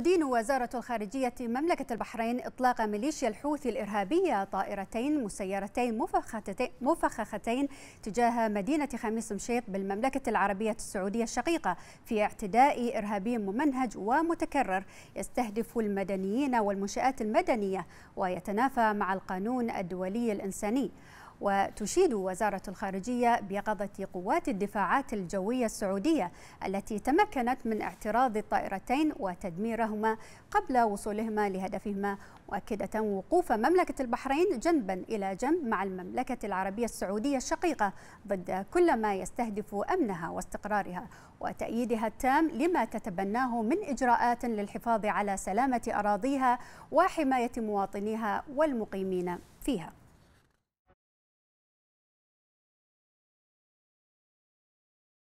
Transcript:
تدين وزارة الخارجية مملكة البحرين إطلاق ميليشيا الحوثي الإرهابية طائرتين مسيرتين مفخختين تجاه مدينة خميس مشيط بالمملكة العربية السعودية الشقيقة في اعتداء إرهابي ممنهج ومتكرر يستهدف المدنيين والمنشآت المدنية ويتنافى مع القانون الدولي الإنساني وتشيد وزارة الخارجية بيقظة قوات الدفاعات الجوية السعودية التي تمكنت من اعتراض الطائرتين وتدميرهما قبل وصولهما لهدفهما مؤكدة وقوف مملكة البحرين جنبا إلى جنب مع المملكة العربية السعودية الشقيقة ضد كل ما يستهدف أمنها واستقرارها وتأييدها التام لما تتبناه من إجراءات للحفاظ على سلامة أراضيها وحماية مواطنيها والمقيمين فيها